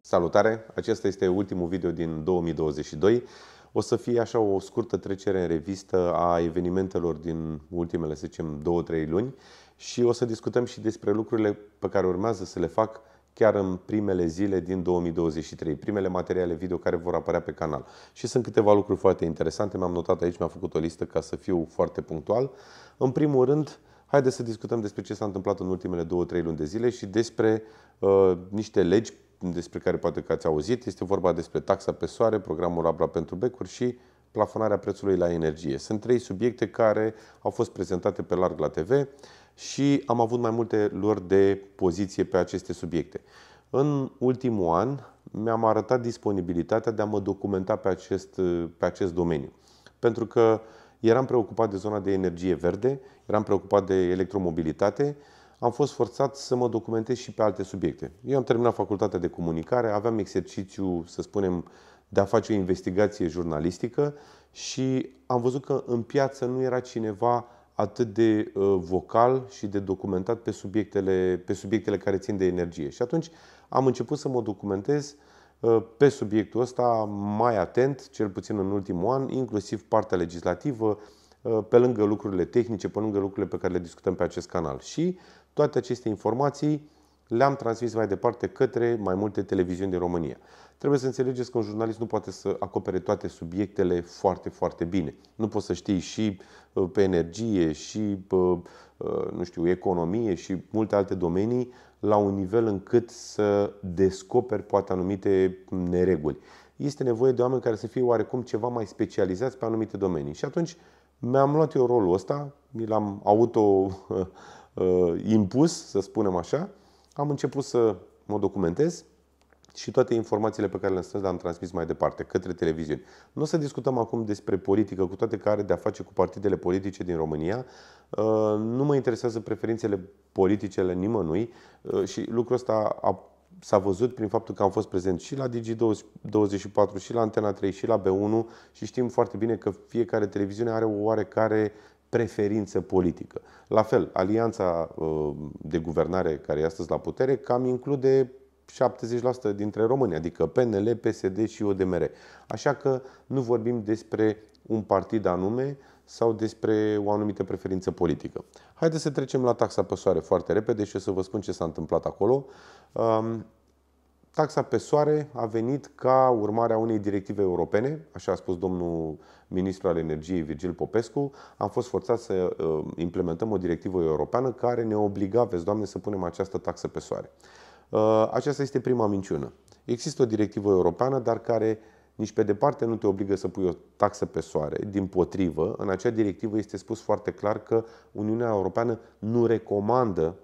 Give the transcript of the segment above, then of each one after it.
Salutare! Acesta este ultimul video din 2022. O să fie așa o scurtă trecere în revistă a evenimentelor din ultimele, să zicem, 2-3 luni și o să discutăm și despre lucrurile pe care urmează să le fac chiar în primele zile din 2023, primele materiale video care vor apărea pe canal. Și sunt câteva lucruri foarte interesante, mi-am notat aici, mi-am făcut o listă ca să fiu foarte punctual. În primul rând, Haideți să discutăm despre ce s-a întâmplat în ultimele două, trei luni de zile și despre uh, niște legi despre care poate că ați auzit. Este vorba despre taxa pe soare, programul Abra pentru becuri și plafonarea prețului la energie. Sunt trei subiecte care au fost prezentate pe larg la TV și am avut mai multe lor de poziție pe aceste subiecte. În ultimul an mi-am arătat disponibilitatea de a mă documenta pe acest, pe acest domeniu. Pentru că uh, Eram preocupat de zona de energie verde, eram preocupat de electromobilitate, am fost forțat să mă documentez și pe alte subiecte. Eu am terminat facultatea de comunicare, aveam exercițiu, să spunem, de a face o investigație jurnalistică și am văzut că în piață nu era cineva atât de uh, vocal și de documentat pe subiectele, pe subiectele care țin de energie. Și atunci am început să mă documentez uh, Uh, pe subiectul ăsta mai atent, cel puțin în ultimul an, inclusiv partea legislativă, uh, pe lângă lucrurile tehnice, pe lângă lucrurile pe care le discutăm pe acest canal. Și toate aceste informații le-am transmis mai departe către mai multe televiziuni din România. Trebuie să înțelegeți că un jurnalist nu poate să acopere toate subiectele foarte, foarte bine. Nu poți să știi și uh, pe energie, și pe, nu știu, economie și multe alte domenii la un nivel încât să descoperi poate anumite nereguli. Este nevoie de oameni care să fie oarecum ceva mai specializați pe anumite domenii. Și atunci mi-am luat eu rolul ăsta, mi l-am auto-impus, uh, să spunem așa. Am început să mă documentez, și toate informațiile pe care le-am strâns le-am transmis mai departe către televiziuni. Nu o să discutăm acum despre politică, cu toate că are de-a face cu partidele politice din România. Uh, nu mă interesează preferințele politice ale nimănui uh, și lucrul ăsta a s-a văzut prin faptul că am fost prezent și la Digi24, și la Antena 3, și la B1 și știm foarte bine că fiecare televiziune are o oarecare preferință politică. La fel, alianța uh, de guvernare care e astăzi la putere cam include 70% dintre români, adică PNL, PSD și UDMR. Așa că nu vorbim despre un partid anume sau despre o anumită preferință politică. Haideți să trecem la taxa pe soare foarte repede și o să vă spun ce s-a întâmplat acolo. Um, taxa pe soare a venit ca urmare a unei directive europene, așa a spus domnul ministru al energiei Virgil Popescu. Am fost forțați să uh, implementăm o directivă europeană care ne obliga, vezi, Doamne, să punem această taxă pe soare. Uh, aceasta este prima minciună. Există o directivă europeană, dar care nici pe departe nu te obligă să pui o taxă pe soare. Din potrivă, în acea directivă este spus foarte clar că Uniunea Europeană nu recomandă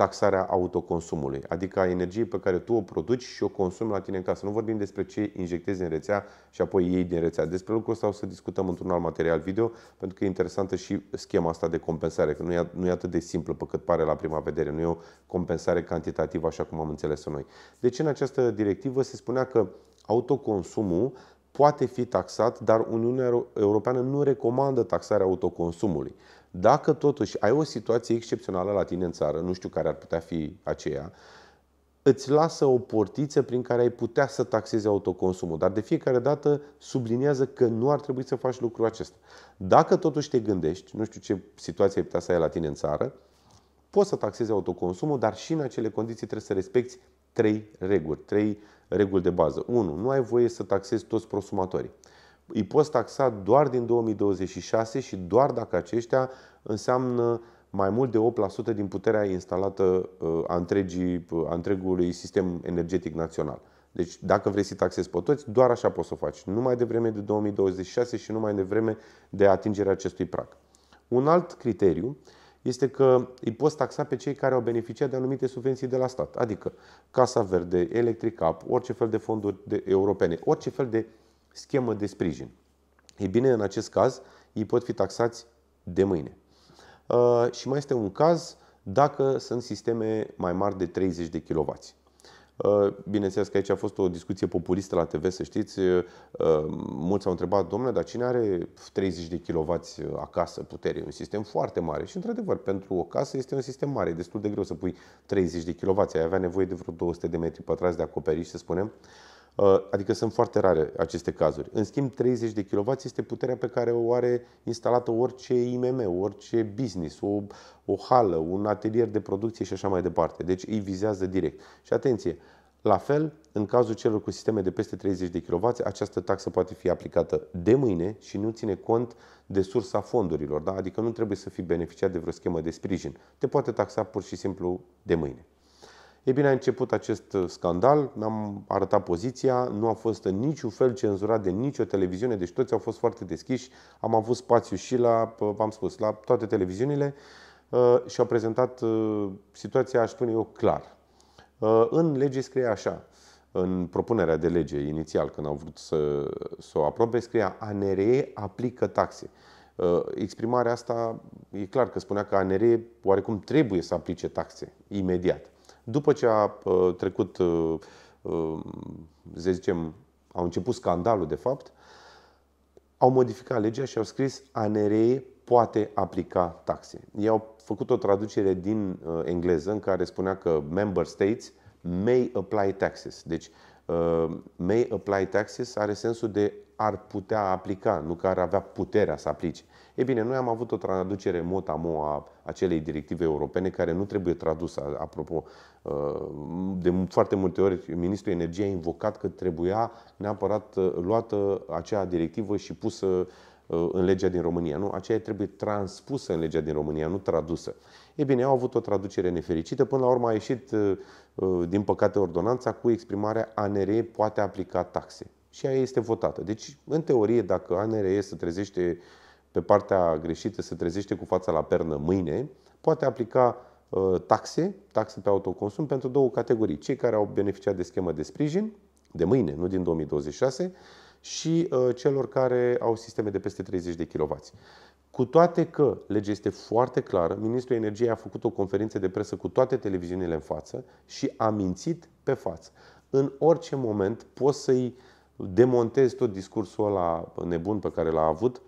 taxarea autoconsumului, adică a energiei pe care tu o produci și o consumi la tine în casă. Nu vorbim despre ce injectezi în rețea și apoi iei din rețea. Despre lucrul ăsta o să discutăm într-un alt material video, pentru că e interesantă și schema asta de compensare, că nu e, nu e atât de simplă pe cât pare la prima vedere, nu e o compensare cantitativă așa cum am înțeles-o noi. Deci în această directivă se spunea că autoconsumul poate fi taxat, dar Uniunea Europeană nu recomandă taxarea autoconsumului. Dacă totuși ai o situație excepțională la tine în țară, nu știu care ar putea fi aceea, îți lasă o portiță prin care ai putea să taxezi autoconsumul, dar de fiecare dată subliniază că nu ar trebui să faci lucrul acesta. Dacă totuși te gândești, nu știu ce situație ai putea să ai la tine în țară, poți să taxezi autoconsumul, dar și în acele condiții trebuie să respecti trei reguli, trei reguli de bază. 1. Nu ai voie să taxezi toți prosumatorii îi poți taxa doar din 2026 și doar dacă aceștia înseamnă mai mult de 8% din puterea instalată uh, a, întregii, uh, a întregului sistem energetic național. Deci dacă vrei să taxezi pe toți, doar așa poți să o faci. Nu mai devreme de 2026 și nu mai devreme de atingerea acestui prag. Un alt criteriu este că îi poți taxa pe cei care au beneficiat de anumite subvenții de la stat, adică Casa Verde, Electric Up, orice fel de fonduri de europene, orice fel de schemă de sprijin. E bine, în acest caz, ei pot fi taxați de mâine. Uh, și mai este un caz dacă sunt sisteme mai mari de 30 de kW. Uh, bineînțeles că aici a fost o discuție populistă la TV, să știți. Uh, mulți au întrebat, domnule, dar cine are 30 de kW acasă putere? un sistem foarte mare. Și, într-adevăr, pentru o casă este un sistem mare. E destul de greu să pui 30 de kW. Ai avea nevoie de vreo 200 de metri pătrați de acoperiș, să spunem. Uh, adică sunt foarte rare aceste cazuri. În schimb, 30 de kW este puterea pe care o are instalată orice IMM, orice business, o, o hală, un atelier de producție și așa mai departe. Deci îi vizează direct. Și atenție, la fel, în cazul celor cu sisteme de peste 30 de kW, această taxă poate fi aplicată de mâine și nu ține cont de sursa fondurilor, da? adică nu trebuie să fii beneficiat de vreo schemă de sprijin. Te poate taxa pur și simplu de mâine. E bine, a început acest uh, scandal, mi-am arătat poziția, nu a fost în niciun fel cenzurat de nicio televiziune, deci toți au fost foarte deschiși, am avut spațiu și la, v-am spus, la toate televiziunile uh, și au prezentat uh, situația, aș spune eu, clar. În lege scrie așa, în propunerea de lege inițial, când au vrut să, să o aprobe, scria ANRE aplică taxe. Exprimarea asta, e clar că spunea că ANRE oarecum trebuie să aplice taxe imediat. După ce a uh, trecut, uh, uh, să zicem, au început scandalul de fapt, au modificat legea și au scris ANRE poate aplica taxe. Ei au făcut o traducere din engleză în care spunea că member states may apply taxes. Deci, may apply taxes are sensul de ar putea aplica, nu că ar avea puterea să aplice. Ei bine, noi am avut o traducere mot a a acelei directive europene care nu trebuie tradusă. Apropo, uh, de foarte multe ori Ministrul Energiei a invocat că trebuia neapărat uh, luată acea directivă și pusă uh, în legea din România. Nu, aceea trebuie transpusă în legea din România, nu tradusă. Ei bine, au avut o traducere nefericită, până la urmă a ieșit, din păcate, ordonanța cu exprimarea ANRE poate aplica taxe și aia este votată. Deci, în teorie, dacă ANRE se trezește pe partea greșită, se trezește cu fața la pernă mâine, poate aplica uh, taxe, taxe pe autoconsum pentru două categorii. Cei care au beneficiat de schemă de sprijin, de mâine, nu din 2026, și uh, celor care au sisteme de peste 30 de kW. Cu toate că legea este foarte clară, Ministrul Energiei a făcut o conferință de presă cu toate televiziunile în față și a mințit pe față. În orice moment poți să-i uh, demontez tot discursul ăla nebun pe care l-a avut,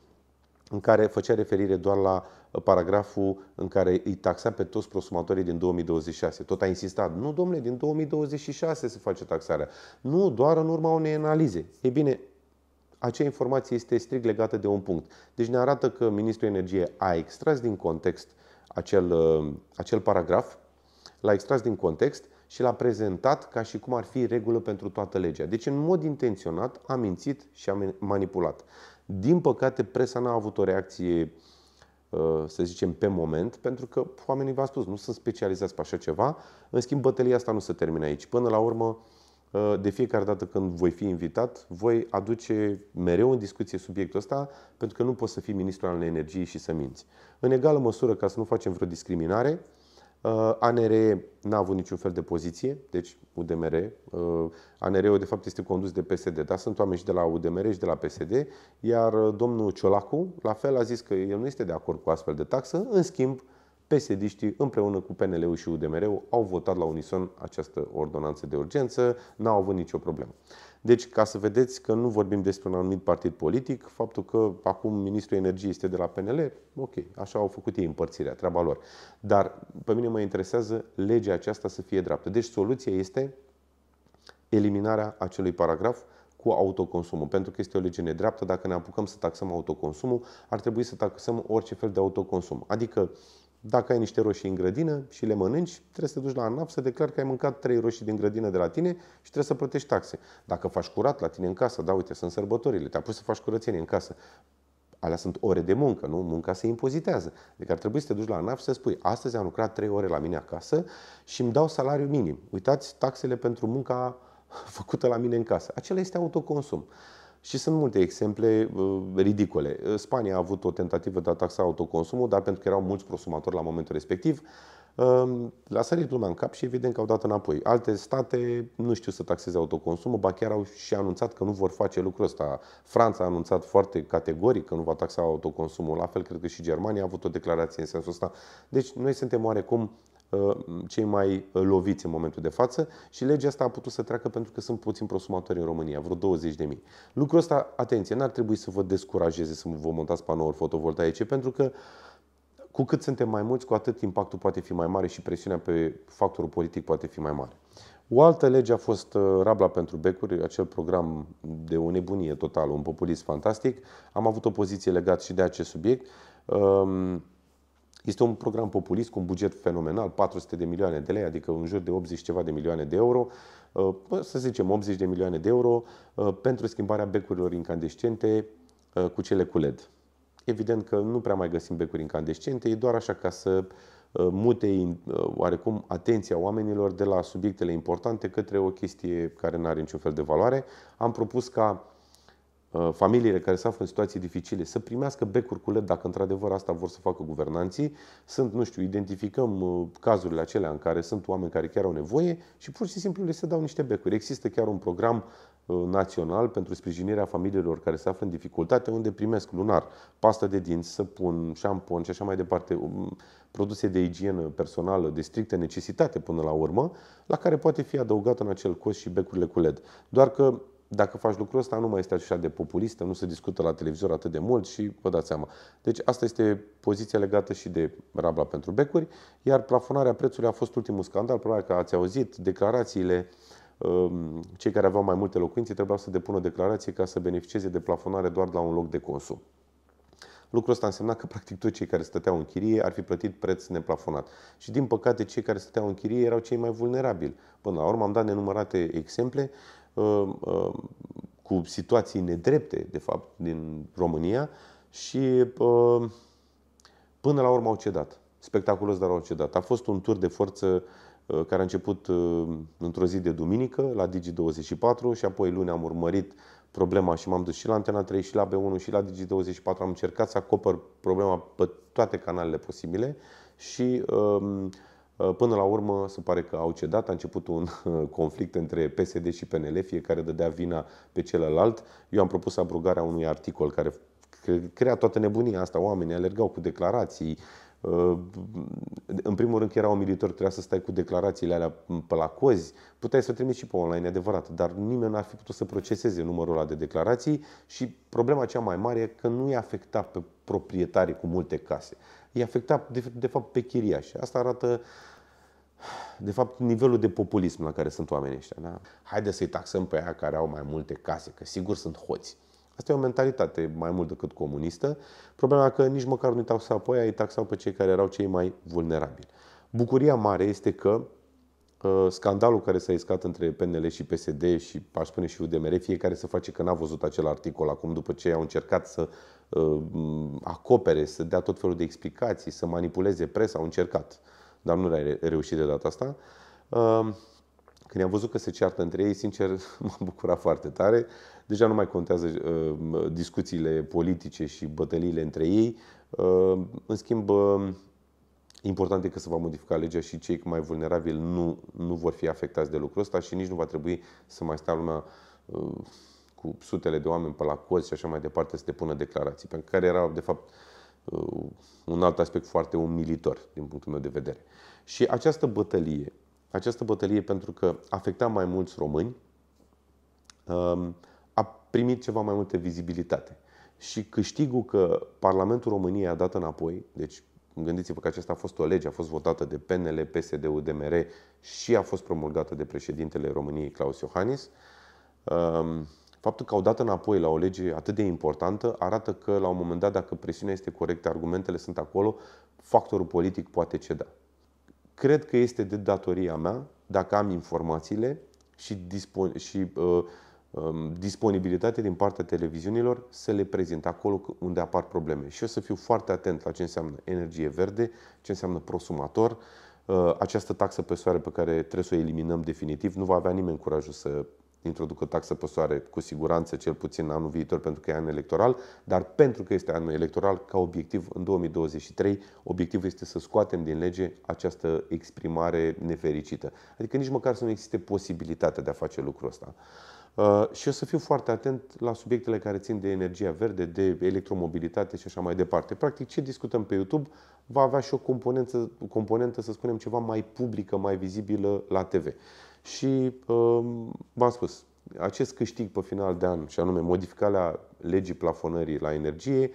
în care făcea referire doar la uh, paragraful în care îi taxa pe toți prosumatorii din 2026. Tot a insistat, nu domnule, din 2026 se face taxarea. Nu, doar în urma unei analize. E bine, acea informație este strict legată de un punct. Deci ne arată că Ministrul Energiei a extras din context acel, uh, acel paragraf, l-a extras din context și l-a prezentat ca și cum ar fi regulă pentru toată legea. Deci, în mod intenționat, a mințit și a manipulat. Din păcate, presa n-a avut o reacție, uh, să zicem, pe moment, pentru că oamenii v-au spus, nu sunt specializați pe așa ceva. În schimb, bătălia asta nu se termină aici. Până la urmă, uh, de fiecare dată când voi fi invitat, voi aduce mereu în discuție subiectul ăsta, pentru că nu poți să fii ministru al energiei și să minți. În egală măsură, ca să nu facem vreo discriminare, Uh, ANRE n-a avut niciun fel de poziție, deci UDMR. Uh, ANRE-ul de fapt este condus de PSD, dar sunt oameni și de la UDMR și de la PSD, iar uh, domnul Ciolacu la fel a zis că el nu este de acord cu astfel de taxă, în schimb psd împreună cu PNL-ul și UDMR-ul au votat la unison această ordonanță de urgență, n-au avut nicio problemă. Deci, ca să vedeți că nu vorbim despre un anumit partid politic, faptul că acum ministrul energiei este de la PNL, ok, așa au făcut ei împărțirea, treaba lor. Dar pe mine mă interesează legea aceasta să fie dreaptă. Deci, soluția este eliminarea acelui paragraf cu autoconsumul, pentru că este o lege nedreaptă. Dacă ne apucăm să taxăm autoconsumul, ar trebui să taxăm orice fel de autoconsum. Adică dacă ai niște roșii în grădină și le mănânci, trebuie să te duci la ANAP să declari că ai mâncat trei roșii din grădină de la tine și trebuie să plătești taxe. Dacă faci curat la tine în casă, da, uite, sunt sărbătorile, te-a pus să faci curățenie în casă. Alea sunt ore de muncă, nu? Munca se impozitează. Deci ar trebui să te duci la ANAF și să spui, astăzi am lucrat trei ore la mine acasă și îmi dau salariu minim. Uitați taxele pentru munca făcută la mine în casă. Acela este autoconsum. Și sunt multe exemple uh, ridicole. Uh, Spania a avut o tentativă de a taxa autoconsumul, dar pentru că erau mulți prosumatori la momentul respectiv, uh, l a sărit lumea în cap și evident că au dat înapoi. Alte state nu știu să taxeze autoconsumul, ba chiar au și anunțat că nu vor face lucrul ăsta. Franța a anunțat foarte categoric că nu va taxa autoconsumul, la fel cred că și Germania a avut o declarație în sensul ăsta. Deci noi suntem oarecum Uh, cei mai uh, loviți în momentul de față și legea asta a putut să treacă pentru că sunt puțin prosumatori în România, vreo 20 de mii. Lucrul ăsta, atenție, n-ar trebui să vă descurajeze să vă montați panouri fotovoltaice pentru că cu cât suntem mai mulți, cu atât impactul poate fi mai mare și presiunea pe factorul politic poate fi mai mare. O altă lege a fost uh, Rabla pentru becuri, acel program de o nebunie totală, un populist fantastic. Am avut o poziție legată și de acest subiect. Um, este un program populist cu un buget fenomenal, 400 de milioane de lei, adică în jur de 80 ceva de milioane de euro, uh, să zicem 80 de milioane de euro uh, pentru schimbarea becurilor incandescente uh, cu cele cu LED. Evident că nu prea mai găsim becuri incandescente, e doar așa ca să mute oarecum atenția oamenilor de la subiectele importante către o chestie care nu are niciun fel de valoare. Am propus ca Uh, familiile care se află în situații dificile să primească becuri cu led dacă într-adevăr asta vor să facă guvernanții. Sunt, nu știu, identificăm uh, cazurile acelea în care sunt oameni care chiar au nevoie și pur și simplu le se dau niște becuri. Există chiar un program uh, național pentru sprijinirea familiilor care se află în dificultate, unde primesc lunar pastă de dinți, săpun, șampon și așa mai departe, um, produse de igienă personală de strictă necesitate până la urmă, la care poate fi adăugat în acel cost și becurile cu LED. Doar că dacă faci lucrul ăsta, nu mai este așa de populistă, nu se discută la televizor atât de mult și vă dați seama. Deci asta este poziția legată și de rabla pentru becuri, iar plafonarea prețului a fost ultimul scandal, probabil că ați auzit declarațiile um, cei care aveau mai multe locuințe trebuiau să depună declarații ca să beneficieze de plafonare doar la un loc de consum. Lucrul ăsta însemna că practic toți cei care stăteau în chirie ar fi plătit preț neplafonat. Și din păcate cei care stăteau în chirie erau cei mai vulnerabili. Până la urmă am dat nenumărate exemple Uh, uh, cu situații nedrepte, de fapt, din România și uh, până la urmă au cedat. Spectaculos, dar au cedat. A fost un tur de forță care a început într-o zi de duminică la Digi24 și apoi luni am urmărit problema și m-am dus și la Antena 3 și la B1 și la Digi24. Am încercat să acopăr problema pe toate canalele posibile și uh, Uh, până la urmă, se pare că au cedat, a început un uh, conflict între PSD și PNL, fiecare dădea vina pe celălalt. Eu am propus abrogarea unui articol care crea toată nebunia asta. Oamenii alergau cu declarații. Uh, în primul rând că erau militor, trebuia să stai cu declarațiile alea pe la cozi. Puteai să trimiți și pe online, adevărat, dar nimeni n-ar fi putut să proceseze numărul ăla de declarații și problema cea mai mare e că nu i-a afectat pe proprietarii cu multe case e afectat de, de fapt pe chiriași. Asta arată de fapt, nivelul de populism la care sunt oamenii ăștia. Da? Haide să-i taxăm pe aia care au mai multe case, că sigur sunt hoți. Asta e o mentalitate mai mult decât comunistă. Problema că nici măcar nu-i taxau pe aia, îi taxau pe cei care erau cei mai vulnerabili. Bucuria mare este că uh, scandalul care s-a iscat între PNL și PSD și, aș spune, și UDMR, fiecare să face că n-a văzut acel articol acum după ce au încercat să Uh, acopere, să dea tot felul de explicații, să manipuleze presa, au încercat, dar nu a reușit de data asta. Uh, când am văzut că se ceartă între ei, sincer, m-am bucurat foarte tare. Deja nu mai contează uh, discuțiile politice și bătăliile între ei. în schimb, important e că se va modifica legea și cei mai vulnerabili nu, nu vor fi afectați de lucrul ăsta și nici nu va trebui să mai stea lumea cu sutele de oameni pe la cozi și așa mai departe să depună declarații, pentru care era, de fapt, uh, un alt aspect foarte umilitor din punctul meu de vedere. Și această bătălie, această bătălie pentru că afecta mai mulți români, um, a primit ceva mai multă vizibilitate. Și câștigul că Parlamentul României a dat înapoi, deci gândiți-vă că aceasta a fost o lege, a fost votată de PNL, PSD, UDMR și a fost promulgată de președintele României Claus Iohannis, um, Faptul că au dat înapoi la o lege atât de importantă arată că, la un moment dat, dacă presiunea este corectă, argumentele sunt acolo, factorul politic poate ceda. Cred că este de datoria mea, dacă am informațiile și, dispon- și uh, um, disponibilitate din partea televiziunilor să le prezint acolo unde apar probleme. Și o să fiu foarte atent la ce înseamnă energie verde, ce înseamnă prosumator. Uh, această taxă pe soare pe care trebuie să o eliminăm definitiv, nu va avea nimeni curajul să introducă taxă pe soare, cu siguranță, cel puțin anul viitor, pentru că e an electoral, dar pentru că este an electoral, ca obiectiv în 2023, obiectivul este să scoatem din lege această exprimare nefericită. Adică nici măcar să nu existe posibilitatea de a face lucrul ăsta. Uh, și o să fiu foarte atent la subiectele care țin de energia verde, de electromobilitate și așa mai departe. Practic, ce discutăm pe YouTube va avea și o componentă, componentă să spunem, ceva mai publică, mai vizibilă la TV. Și um, v-am spus, acest câștig pe final de an, și anume modificarea legii plafonării la energie,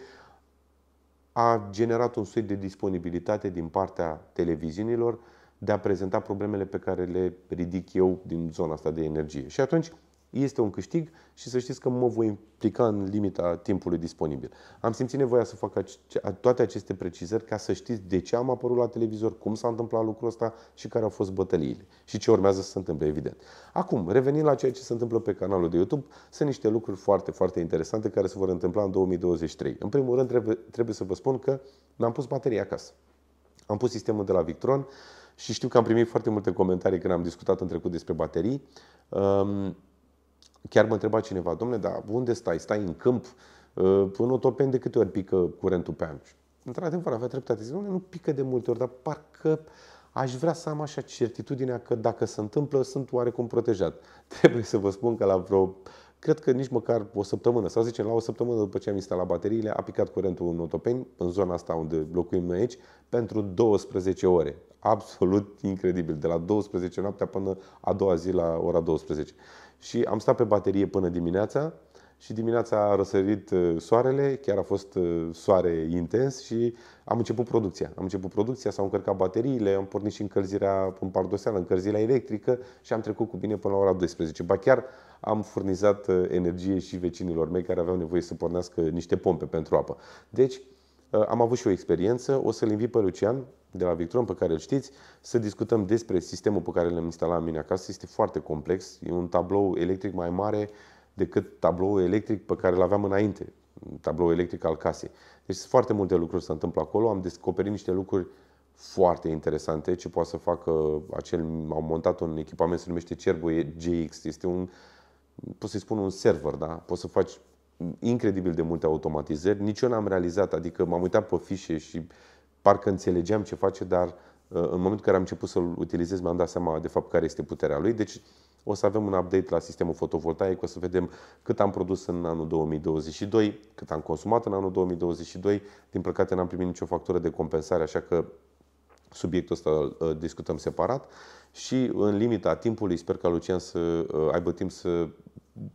a generat un soi de disponibilitate din partea televiziunilor de a prezenta problemele pe care le ridic eu din zona asta de energie. Și atunci este un câștig și să știți că mă voi implica în limita timpului disponibil. Am simțit nevoia să fac toate aceste precizări ca să știți de ce am apărut la televizor, cum s-a întâmplat lucrul ăsta și care au fost bătăliile și ce urmează să se întâmple, evident. Acum, revenind la ceea ce se întâmplă pe canalul de YouTube, sunt niște lucruri foarte, foarte interesante care se vor întâmpla în 2023. În primul rând, trebuie, trebuie să vă spun că mi-am pus bateria acasă. Am pus sistemul de la Victron și știu că am primit foarte multe comentarii când am discutat în trecut despre baterii. Chiar mă întreba cineva, domnule, dar unde stai? Stai în câmp? În ă, Otopeni de câte ori pică curentul pe an? Într-adevăr, avea dreptate. Zic, nu pică de multe ori, dar parcă aș vrea să am așa certitudinea că dacă se întâmplă, sunt oarecum protejat. Trebuie să vă spun că la vreo, cred că nici măcar o săptămână, sau zicem la o săptămână după ce am instalat bateriile, a picat curentul în Otopeni, în zona asta unde locuim noi aici, pentru 12 ore. Absolut incredibil, de la 12 noaptea până a doua zi la ora 12. Și am stat pe baterie până dimineața și dimineața a răsărit uh, soarele, chiar a fost uh, soare intens și am început producția. Am început producția, s-au încărcat bateriile, am pornit și încălzirea în pardoseală, încălzirea electrică și am trecut cu bine până la ora 12. Ba chiar am furnizat uh, energie și vecinilor mei care aveau nevoie să pornească niște pompe pentru apă. Deci, Uh, am avut și o experiență, o să-l invit pe Lucian de la Victron, pe care îl știți, să discutăm despre sistemul pe care l-am instalat în mine acasă. Este foarte complex, e un tablou electric mai mare decât tabloul electric pe care îl aveam înainte, tablou electric al casei. Deci foarte multe lucruri se întâmplă acolo, am descoperit niște lucruri foarte interesante ce poate să facă acel, am montat un echipament, se numește Cerbo GX, este un, pot să-i spun un server, da? Poți să faci incredibil de multe automatizări. Nici eu n-am realizat, adică m-am uitat pe fișe și parcă înțelegeam ce face, dar uh, în momentul în care am început să-l utilizez, mi-am dat seama de fapt care este puterea lui. Deci o să avem un update la sistemul fotovoltaic, o să vedem cât am produs în anul 2022, cât am consumat în anul 2022. Din păcate n-am primit nicio factură de compensare, așa că subiectul ăsta îl discutăm separat. Și în limita timpului, sper ca Lucian să uh, aibă timp să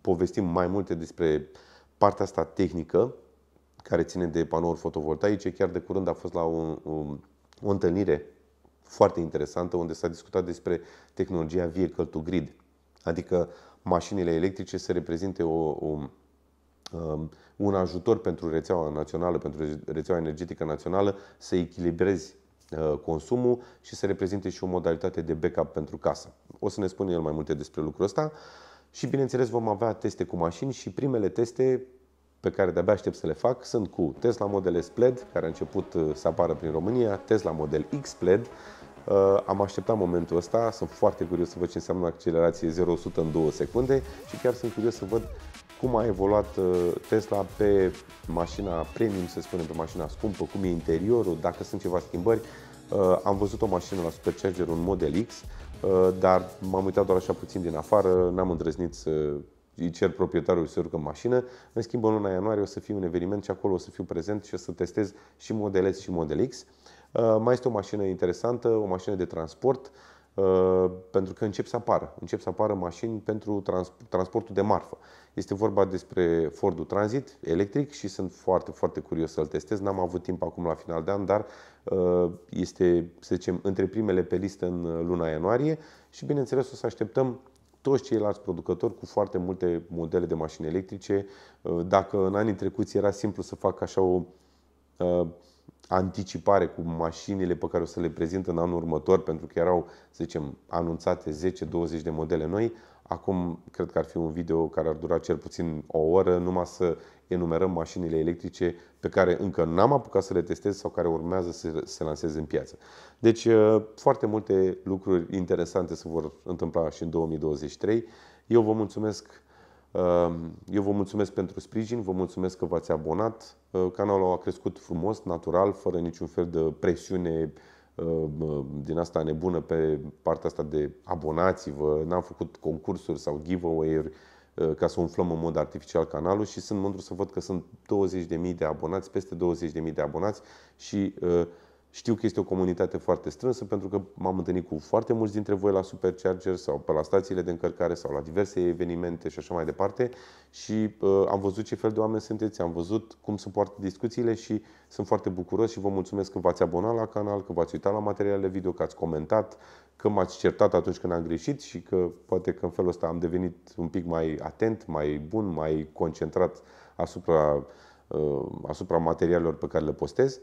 povestim mai multe despre uh, partea asta tehnică, care ține de panouri fotovoltaice, chiar de curând a fost la un, un, o întâlnire foarte interesantă unde s-a discutat despre tehnologia vehicle to grid, adică mașinile electrice să reprezinte o, o, um, un ajutor pentru rețeaua națională, pentru rețeaua energetică națională, să echilibrezi uh, consumul și să reprezinte și o modalitate de backup pentru casă. O să ne spun el mai multe despre lucrul ăsta. Uh, și bineînțeles vom avea teste cu mașini și primele teste pe care de-abia aștept să le fac sunt cu Tesla Model S Plaid, care a început uh, să apară prin România, Tesla Model X Plaid. Uh, am așteptat momentul ăsta, sunt foarte curios să văd ce înseamnă accelerație 0-100 în 2 secunde și chiar sunt curios să văd cum a evoluat uh, Tesla pe mașina premium, să spunem, pe mașina scumpă, cum e interiorul, dacă sunt ceva schimbări. Am văzut o mașină la Supercharger, un Model X, Uh, dar m-am uitat doar așa puțin din afară, n-am îndrăznit să îi cer proprietarului să urcă în mașină. În schimb, în luna ianuarie o să fie un eveniment și acolo o să fiu prezent și o să testez și Model S și Model X. Uh, mai este o mașină interesantă, o mașină de transport, uh, pentru că încep să apară. Încep să apară mașini pentru trans- transportul de marfă. Este vorba despre Fordul Transit electric și sunt foarte, foarte curios să-l testez. N-am avut timp acum la final de an, dar Uh, este, să zicem, între primele pe listă în uh, luna ianuarie și, bineînțeles, o să așteptăm toți ceilalți producători cu foarte multe modele de mașini electrice. Uh, dacă în anii trecuți era simplu să fac așa o anticipare cu mașinile pe care o să le prezint în anul următor, pentru că erau, să zicem, anunțate 10-20 de modele noi, acum cred că ar fi un video care ar dura cel puțin o oră, numai să enumerăm mașinile electrice pe care încă n-am apucat să le testez sau care urmează să se lanseze în piață. Deci uh, foarte multe lucruri interesante se vor întâmpla și în 2023. Eu vă mulțumesc uh, eu vă mulțumesc pentru sprijin, vă mulțumesc că v-ați abonat. Uh, canalul a crescut frumos, natural, fără niciun fel de presiune din asta nebună pe partea asta de abonați-vă, n-am făcut concursuri sau giveaway-uri, Uh, ca să umflăm în mod artificial canalul și sunt mândru să văd că sunt 20.000 de abonați, peste 20.000 de abonați și uh, știu că este o comunitate foarte strânsă pentru că m-am întâlnit cu foarte mulți dintre voi la Supercharger sau pe la stațiile de încărcare sau la diverse evenimente și așa mai departe și uh, am văzut ce fel de oameni sunteți, am văzut cum se poartă discuțiile și sunt foarte bucuros și vă mulțumesc că v-ați abonat la canal, că v-ați uitat la materialele video, că ați comentat, că m-ați certat atunci când am greșit și că poate că în felul ăsta am devenit un pic mai atent, mai bun, mai concentrat asupra, uh, asupra materialelor pe care le postez.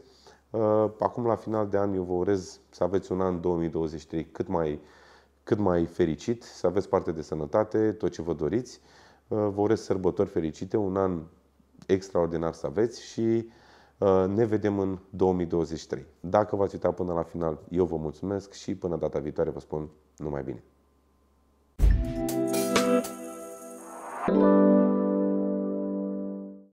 Uh, acum, la final de an, eu vă urez să aveți un an 2023 cât mai, cât mai fericit, să aveți parte de sănătate, tot ce vă doriți. Uh, vă urez sărbători fericite, un an extraordinar să aveți și uh, ne vedem în 2023. Dacă v-ați uitat până la final, eu vă mulțumesc și până data viitoare vă spun numai bine.